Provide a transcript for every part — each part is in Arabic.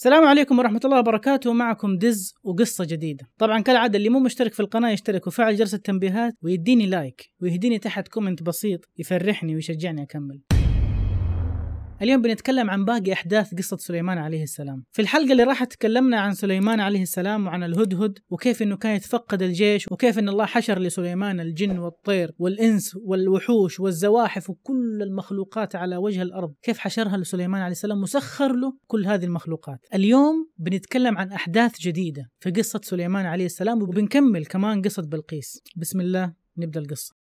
السلام عليكم ورحمة الله وبركاته معكم دز وقصة جديدة طبعا كالعادة اللي مو مشترك في القناة يشترك وفعل جرس التنبيهات ويديني لايك ويهديني تحت كومنت بسيط يفرحني ويشجعني أكمل اليوم بنتكلم عن باقي أحداث قصة سليمان عليه السلام في الحلقة اللي راحت تكلمنا عن سليمان عليه السلام وعن الهدهد وكيف أنه كان يتفقد الجيش وكيف أن الله حشر لسليمان الجن والطير والإنس والوحوش والزواحف وكل المخلوقات على وجه الأرض كيف حشرها لسليمان عليه السلام مسخر له كل هذه المخلوقات اليوم بنتكلم عن أحداث جديدة في قصة سليمان عليه السلام وبنكمل كمان قصة بلقيس بسم الله نبدأ القصة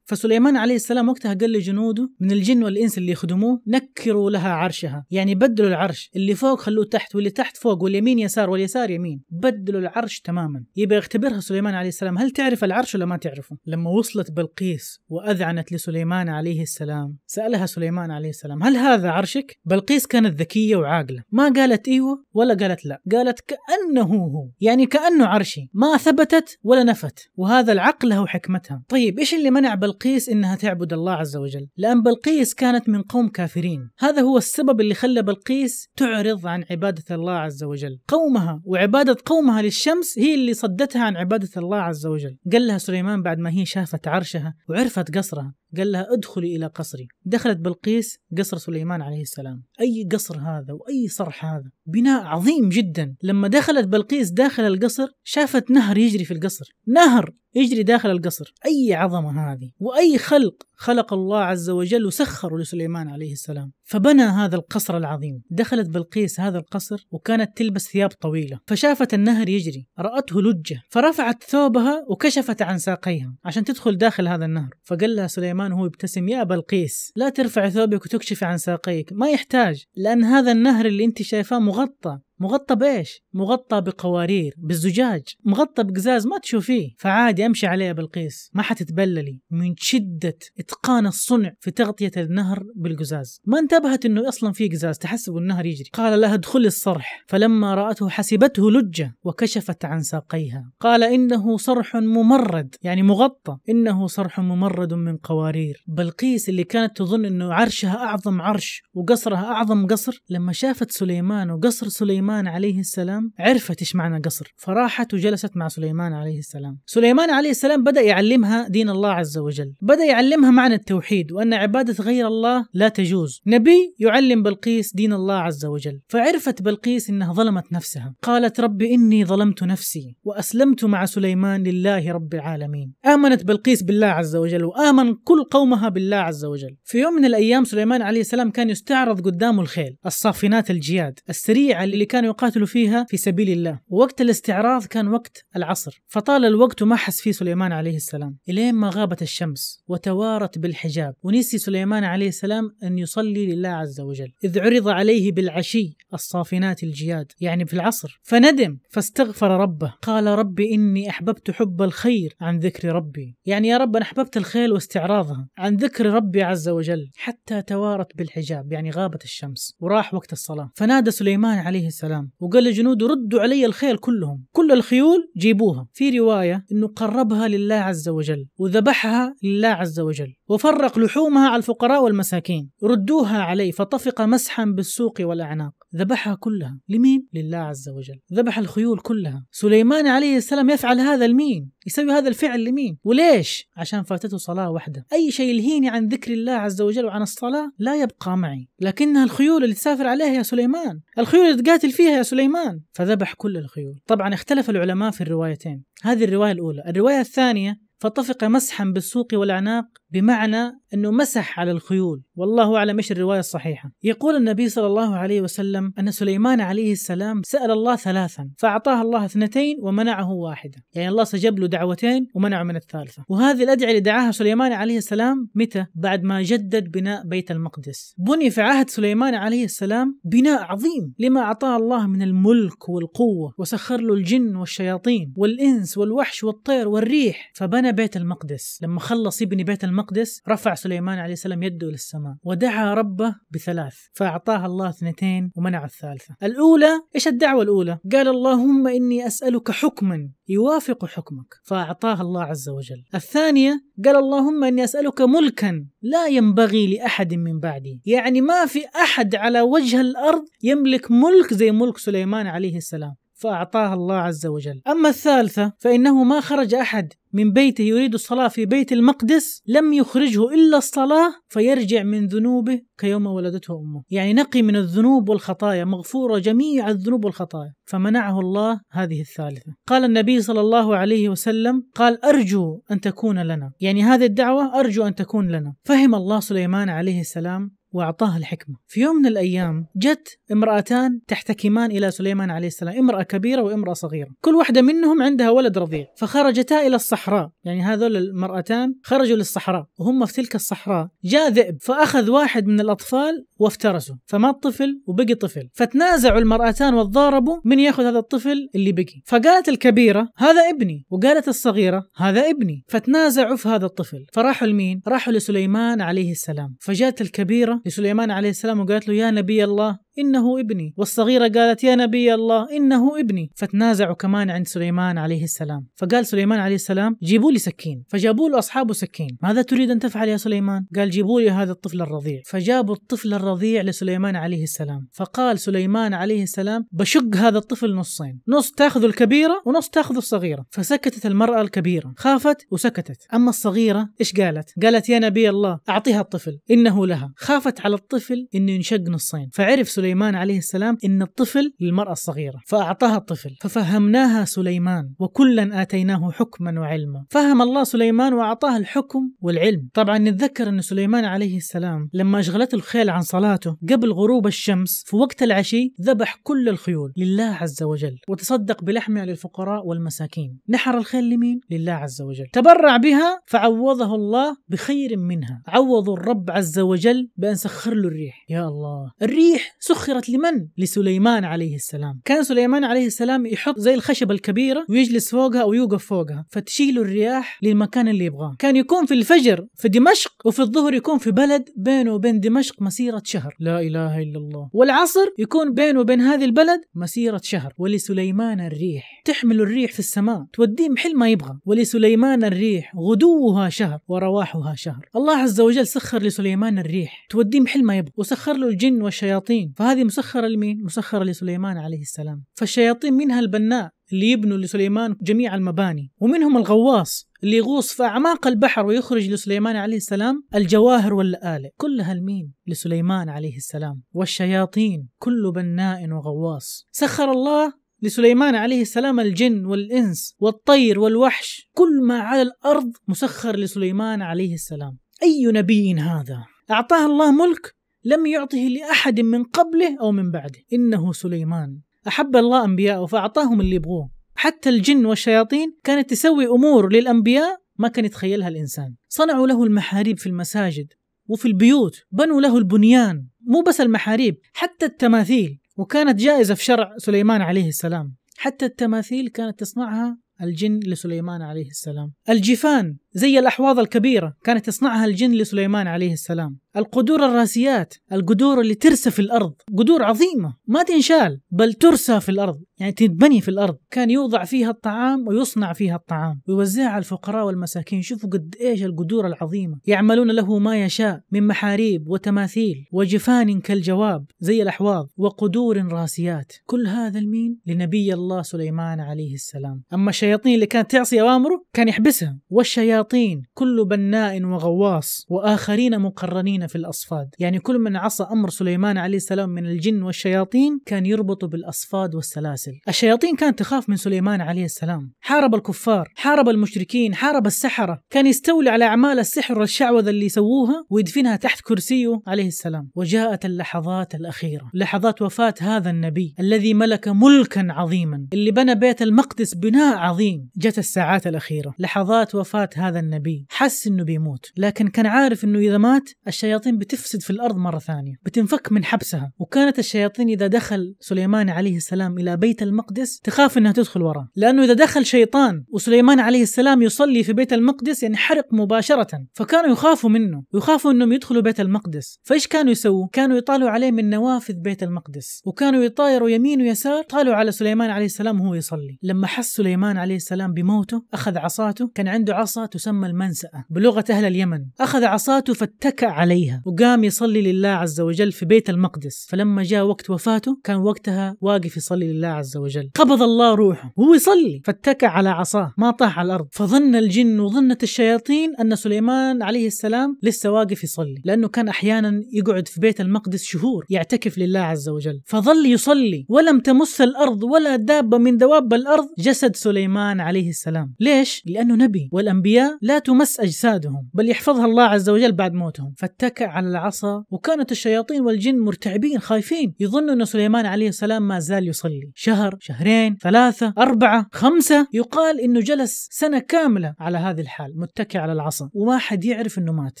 فسليمان عليه السلام وقتها قال لجنوده من الجن والانس اللي يخدموه نكروا لها عرشها يعني بدلوا العرش اللي فوق خلوه تحت واللي تحت فوق واليمين يسار واليسار يمين بدلوا العرش تماما يبي يختبرها سليمان عليه السلام هل تعرف العرش ولا ما تعرفه لما وصلت بلقيس واذعنت لسليمان عليه السلام سالها سليمان عليه السلام هل هذا عرشك بلقيس كانت ذكيه وعاقله ما قالت ايوه ولا قالت لا قالت كانه هو يعني كانه عرشي ما ثبتت ولا نفت وهذا العقل له حكمتها طيب ايش اللي منع بلقيس بلقيس انها تعبد الله عز وجل، لان بلقيس كانت من قوم كافرين، هذا هو السبب اللي خلى بلقيس تعرض عن عباده الله عز وجل، قومها وعباده قومها للشمس هي اللي صدتها عن عباده الله عز وجل، قال لها سليمان بعد ما هي شافت عرشها وعرفت قصرها، قال لها ادخلي إلى قصري دخلت بلقيس قصر سليمان عليه السلام أي قصر هذا وأي صرح هذا بناء عظيم جدا لما دخلت بلقيس داخل القصر شافت نهر يجري في القصر نهر يجري داخل القصر أي عظمة هذه وأي خلق خلق الله عز وجل وسخره لسليمان عليه السلام فبنى هذا القصر العظيم دخلت بلقيس هذا القصر وكانت تلبس ثياب طويلة فشافت النهر يجري رأته لجة فرفعت ثوبها وكشفت عن ساقيها عشان تدخل داخل هذا النهر فقال لها سليمان وهو يبتسم يا بلقيس لا ترفع ثوبك وتكشفي عن ساقيك ما يحتاج لأن هذا النهر اللي أنت شايفاه مغطى مغطى بايش؟ مغطى بقوارير بالزجاج مغطى بقزاز ما تشوفيه فعادي امشي عليه بلقيس ما حتتبللي من شدة اتقان الصنع في تغطية النهر بالقزاز ما انتبهت انه اصلا في قزاز تحسب النهر يجري قال لها ادخل الصرح فلما رأته حسبته لجة وكشفت عن ساقيها قال انه صرح ممرد يعني مغطى انه صرح ممرد من قوارير بلقيس اللي كانت تظن انه عرشها اعظم عرش وقصرها اعظم قصر لما شافت سليمان وقصر سليمان سليمان عليه السلام عرفت ايش معنى قصر فراحت وجلست مع سليمان عليه السلام سليمان عليه السلام بدأ يعلمها دين الله عز وجل بدأ يعلمها معنى التوحيد وأن عبادة غير الله لا تجوز نبي يعلم بلقيس دين الله عز وجل فعرفت بلقيس أنها ظلمت نفسها قالت ربي إني ظلمت نفسي وأسلمت مع سليمان لله رب العالمين آمنت بلقيس بالله عز وجل وآمن كل قومها بالله عز وجل في يوم من الأيام سليمان عليه السلام كان يستعرض قدامه الخيل الصافنات الجياد السريعة اللي كان كان يقاتل فيها في سبيل الله ووقت الاستعراض كان وقت العصر فطال الوقت وما حس فيه سليمان عليه السلام إلين ما غابت الشمس وتوارت بالحجاب ونسي سليمان عليه السلام أن يصلي لله عز وجل إذ عرض عليه بالعشي الصافنات الجياد يعني في العصر فندم فاستغفر ربه قال ربي إني أحببت حب الخير عن ذكر ربي يعني يا رب أنا أحببت الخيل واستعراضها عن ذكر ربي عز وجل حتى توارت بالحجاب يعني غابت الشمس وراح وقت الصلاة فنادى سليمان عليه السلام السلام وقال لجنوده ردوا علي الخيل كلهم كل الخيول جيبوها في رواية أنه قربها لله عز وجل وذبحها لله عز وجل وفرق لحومها على الفقراء والمساكين ردوها علي فطفق مسحا بالسوق والأعناق ذبحها كلها لمين؟ لله عز وجل ذبح الخيول كلها سليمان عليه السلام يفعل هذا لمين؟ يسوي هذا الفعل لمين؟ وليش؟ عشان فاتته صلاة واحدة أي شيء يلهيني عن ذكر الله عز وجل وعن الصلاة لا يبقى معي لكنها الخيول اللي تسافر عليها يا سليمان الخيول اللي تقاتل فيها يا سليمان فذبح كل الخيول طبعا اختلف العلماء في الروايتين هذه الرواية الأولى الرواية الثانية فطفق مسحا بالسوق والأعناق بمعنى انه مسح على الخيول والله اعلم ايش الروايه الصحيحه يقول النبي صلى الله عليه وسلم ان سليمان عليه السلام سال الله ثلاثا فاعطاه الله اثنتين ومنعه واحده يعني الله استجاب له دعوتين ومنعه من الثالثه وهذه الادعيه اللي دعاها سليمان عليه السلام متى بعد ما جدد بناء بيت المقدس بني في عهد سليمان عليه السلام بناء عظيم لما اعطاه الله من الملك والقوه وسخر له الجن والشياطين والانس والوحش والطير والريح فبنى بيت المقدس لما خلص يبني بيت المقدس المقدس رفع سليمان عليه السلام يده للسماء ودعا ربه بثلاث فأعطاها الله اثنتين ومنع الثالثة الأولى إيش الدعوة الأولى؟ قال اللهم إني أسألك حكما يوافق حكمك فأعطاها الله عز وجل الثانية قال اللهم إني أسألك ملكا لا ينبغي لأحد من بعدي يعني ما في أحد على وجه الأرض يملك ملك زي ملك سليمان عليه السلام فأعطاها الله عز وجل أما الثالثة فإنه ما خرج أحد من بيته يريد الصلاة في بيت المقدس لم يخرجه إلا الصلاة فيرجع من ذنوبه كيوم ولدته أمه يعني نقي من الذنوب والخطايا مغفورة جميع الذنوب والخطايا فمنعه الله هذه الثالثة قال النبي صلى الله عليه وسلم قال أرجو أن تكون لنا يعني هذه الدعوة أرجو أن تكون لنا فهم الله سليمان عليه السلام وأعطاه الحكمة في يوم من الأيام جت امرأتان تحتكمان إلى سليمان عليه السلام امرأة كبيرة وامرأة صغيرة كل واحدة منهم عندها ولد رضيع فخرجتا إلى الصحراء يعني هذول المرأتان خرجوا للصحراء وهم في تلك الصحراء جاء ذئب فأخذ واحد من الأطفال وافترسه فمات طفل وبقي طفل فتنازعوا المرأتان وتضاربوا من ياخذ هذا الطفل اللي بقي فقالت الكبيرة هذا ابني وقالت الصغيرة هذا ابني فتنازعوا في هذا الطفل فراحوا لمين؟ راحوا لسليمان عليه السلام فجاءت الكبيرة لسليمان عليه السلام وقالت له يا نبي الله إنه ابني والصغيرة قالت يا نبي الله إنه ابني فتنازعوا كمان عند سليمان عليه السلام فقال سليمان عليه السلام جيبوا لي سكين فجابوا له أصحابه سكين ماذا تريد أن تفعل يا سليمان قال جيبوا لي هذا الطفل الرضيع فجابوا الطفل الرضيع لسليمان عليه السلام فقال سليمان عليه السلام بشق هذا الطفل نصين نص تاخذ الكبيرة ونص تاخذ الصغيرة فسكتت المرأة الكبيرة خافت وسكتت أما الصغيرة إيش قالت قالت يا نبي الله أعطيها الطفل إنه لها خافت على الطفل إنه ينشق نصين فعرف سليمان سليمان عليه السلام إن الطفل للمرأة الصغيرة فأعطاها الطفل ففهمناها سليمان وكلا آتيناه حكما وعلما فهم الله سليمان وأعطاه الحكم والعلم طبعا نتذكر أن سليمان عليه السلام لما أشغلته الخيل عن صلاته قبل غروب الشمس في وقت العشي ذبح كل الخيول لله عز وجل وتصدق بلحمها للفقراء والمساكين نحر الخيل لمين؟ لله عز وجل تبرع بها فعوضه الله بخير منها عوض الرب عز وجل بأن سخر له الريح يا الله الريح سخرت لمن؟ لسليمان عليه السلام كان سليمان عليه السلام يحط زي الخشبة الكبيرة ويجلس فوقها أو يوقف فوقها فتشيل الرياح للمكان اللي يبغاه كان يكون في الفجر في دمشق وفي الظهر يكون في بلد بينه وبين دمشق مسيرة شهر لا إله إلا الله والعصر يكون بينه وبين هذه البلد مسيرة شهر ولسليمان الريح تحمل الريح في السماء توديه محل ما يبغى ولسليمان الريح غدوها شهر ورواحها شهر الله عز وجل سخر لسليمان الريح توديه محل ما يبغى وسخر له الجن والشياطين فهذه مسخرة لمين؟ مسخرة لسليمان عليه السلام فالشياطين منها البناء اللي يبنوا لسليمان جميع المباني ومنهم الغواص اللي يغوص في أعماق البحر ويخرج لسليمان عليه السلام الجواهر واللآلئ كلها لمين؟ لسليمان عليه السلام والشياطين كل بناء وغواص سخر الله لسليمان عليه السلام الجن والإنس والطير والوحش كل ما على الأرض مسخر لسليمان عليه السلام أي نبي هذا؟ أعطاه الله ملك لم يعطه لأحد من قبله أو من بعده إنه سليمان أحب الله أنبياءه فأعطاهم اللي يبغوه حتى الجن والشياطين كانت تسوي أمور للأنبياء ما كان يتخيلها الإنسان صنعوا له المحاريب في المساجد وفي البيوت بنوا له البنيان مو بس المحاريب حتى التماثيل وكانت جائزة في شرع سليمان عليه السلام حتى التماثيل كانت تصنعها الجن لسليمان عليه السلام الجفان زي الأحواض الكبيرة كانت تصنعها الجن لسليمان عليه السلام القدور الراسيات القدور اللي ترسى في الأرض قدور عظيمة ما تنشال بل ترسى في الأرض يعني تتبني في الأرض كان يوضع فيها الطعام ويصنع فيها الطعام ويوزعها على الفقراء والمساكين شوفوا قد إيش القدور العظيمة يعملون له ما يشاء من محاريب وتماثيل وجفان كالجواب زي الأحواض وقدور راسيات كل هذا المين لنبي الله سليمان عليه السلام أما الشياطين اللي كانت تعصي أوامره كان يحبسها والشياطين الشياطين كل بناء وغواص وآخرين مقرنين في الأصفاد يعني كل من عصى أمر سليمان عليه السلام من الجن والشياطين كان يربطه بالأصفاد والسلاسل الشياطين كانت تخاف من سليمان عليه السلام حارب الكفار حارب المشركين حارب السحرة كان يستولي على أعمال السحر والشعوذة اللي يسووها ويدفنها تحت كرسيه عليه السلام وجاءت اللحظات الأخيرة لحظات وفاة هذا النبي الذي ملك ملكا عظيما اللي بنى بيت المقدس بناء عظيم جت الساعات الأخيرة لحظات وفاة هذا هذا النبي حس انه بيموت لكن كان عارف انه اذا مات الشياطين بتفسد في الارض مره ثانيه بتنفك من حبسها وكانت الشياطين اذا دخل سليمان عليه السلام الى بيت المقدس تخاف انها تدخل وراه لانه اذا دخل شيطان وسليمان عليه السلام يصلي في بيت المقدس يعني حرق مباشره فكانوا يخافوا منه يخافوا انهم يدخلوا بيت المقدس فايش كانوا يسووا كانوا يطالوا عليه من نوافذ بيت المقدس وكانوا يطايروا يمين ويسار طالوا على سليمان عليه السلام وهو يصلي لما حس سليمان عليه السلام بموته اخذ عصاته كان عنده عصا تسمى المنسأة بلغة أهل اليمن أخذ عصاته فاتكأ عليها وقام يصلي لله عز وجل في بيت المقدس فلما جاء وقت وفاته كان وقتها واقف يصلي لله عز وجل قبض الله روحه وهو يصلي فاتكأ على عصاه ما طاح على الأرض فظن الجن وظنت الشياطين أن سليمان عليه السلام لسه واقف يصلي لأنه كان أحيانا يقعد في بيت المقدس شهور يعتكف لله عز وجل فظل يصلي ولم تمس الأرض ولا دابة من دواب الأرض جسد سليمان عليه السلام ليش؟ لأنه نبي والأنبياء لا تمس أجسادهم بل يحفظها الله عز وجل بعد موتهم فاتكى على العصا وكانت الشياطين والجن مرتعبين خايفين يظنوا أن سليمان عليه السلام ما زال يصلي شهر شهرين ثلاثة أربعة خمسة يقال أنه جلس سنة كاملة على هذه الحال متكئ على العصا وما حد يعرف أنه مات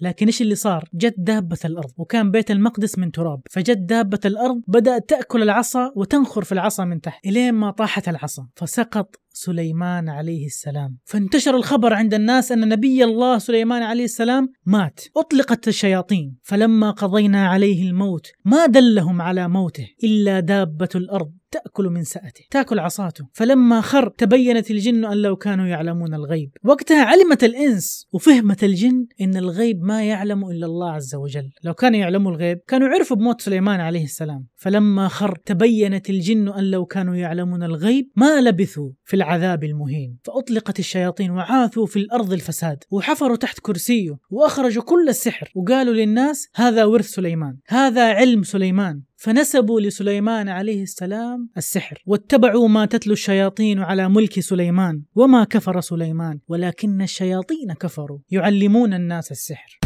لكن إيش اللي صار جت دابة الأرض وكان بيت المقدس من تراب فجت دابة الأرض بدأت تأكل العصا وتنخر في العصا من تحت إلين ما طاحت العصا فسقط سليمان عليه السلام فانتشر الخبر عند الناس أن نبي الله سليمان عليه السلام مات أطلقت الشياطين فلما قضينا عليه الموت ما دلهم على موته إلا دابة الأرض تأكل من سأته تأكل عصاته فلما خر تبينت الجن أن لو كانوا يعلمون الغيب وقتها علمت الإنس وفهمت الجن أن الغيب ما يعلم إلا الله عز وجل لو كانوا يعلموا الغيب كانوا عرفوا بموت سليمان عليه السلام فلما خر تبينت الجن أن لو كانوا يعلمون الغيب ما لبثوا في العذاب المهين فأطلقت الشياطين وعاثوا في الأرض الفساد وحفروا تحت كرسيه وأخرجوا كل السحر وقالوا للناس هذا ورث سليمان هذا علم سليمان فنسبوا لسليمان عليه السلام السحر واتبعوا ما تتلو الشياطين على ملك سليمان وما كفر سليمان ولكن الشياطين كفروا يعلمون الناس السحر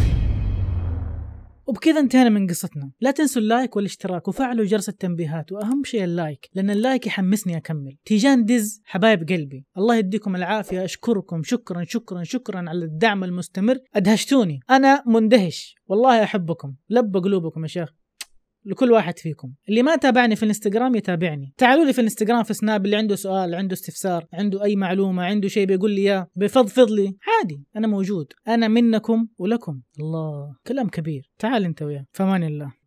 وبكذا انتهينا من قصتنا لا تنسوا اللايك والاشتراك وفعلوا جرس التنبيهات واهم شيء اللايك لان اللايك يحمسني اكمل تيجان دز حبايب قلبي الله يديكم العافيه اشكركم شكرا شكرا شكرا على الدعم المستمر ادهشتوني انا مندهش والله احبكم لب قلوبكم يا شيخ لكل واحد فيكم اللي ما تابعني في الانستغرام يتابعني تعالوا لي في الانستغرام في سناب اللي عنده سؤال عنده استفسار عنده اي معلومه عنده شيء بيقول لي اياه بفضفض لي عادي انا موجود انا منكم ولكم الله كلام كبير تعال انت وياه فمان الله